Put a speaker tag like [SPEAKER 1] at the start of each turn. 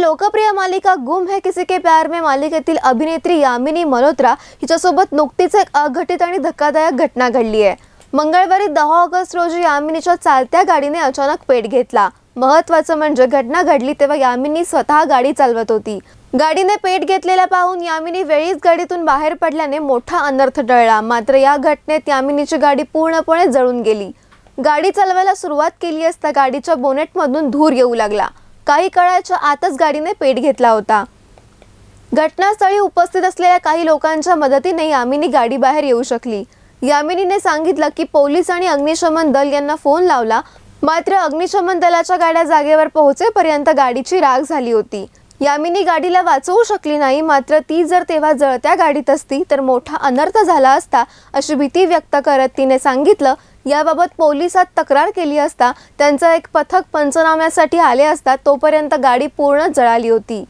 [SPEAKER 1] लोकप्रिय मालिका गुम है किसी के प्यार में मालिकेतील अभिनेत्री यामिनी मल्होत्रा हिच्यासोबत नुकतीच एक अघटित आणि धक्कादायक घटना घडली आहे मंगळवारी दहा ऑगस्ट रोजी यामिनीच्या चालत्या गाडीने अचानक पेट घेतला महत्वाचं म्हणजे घटना घडली तेव्हा यामिनी स्वतः गाडी चालवत होती गाडीने पेट घेतलेला पाहून यामिनी वेळीच गाडीतून बाहेर पडल्याने मोठा अनर्थ टळला मात्र या घटनेत यामिनीची गाडी पूर्णपणे जळून गेली गाडी चालवायला सुरुवात केली असता गाडीच्या बोनेटमधून धूर येऊ लागला काही काळाच्या आतच गाडीने पेट घेतला होता घटनास्थळी उपस्थित असलेल्या काही लोकांच्या मदतीने यामिनी गाडी बाहेर येऊ शकली यामिनीने सांगितलं की पोलीस आणि अग्निशमन दल यांना फोन लावला मात्र अग्निशमन दलाच्या गाड्या जागेवर पोहोचेपर्यंत गाडीची राग झाली होती यामिनी गाडीला वाचवू शकली नाही मात्र ती जर तेव्हा जळत्या गाडीत असती तर मोठा अनर्थ झाला असता अशी भीती व्यक्त करत तिने सांगितलं याबाबत पोलिसात तक्रार केली असता त्यांचं एक पथक पंचनाम्यासाठी आले असता तोपर्यंत गाडी पूर्ण जळाली होती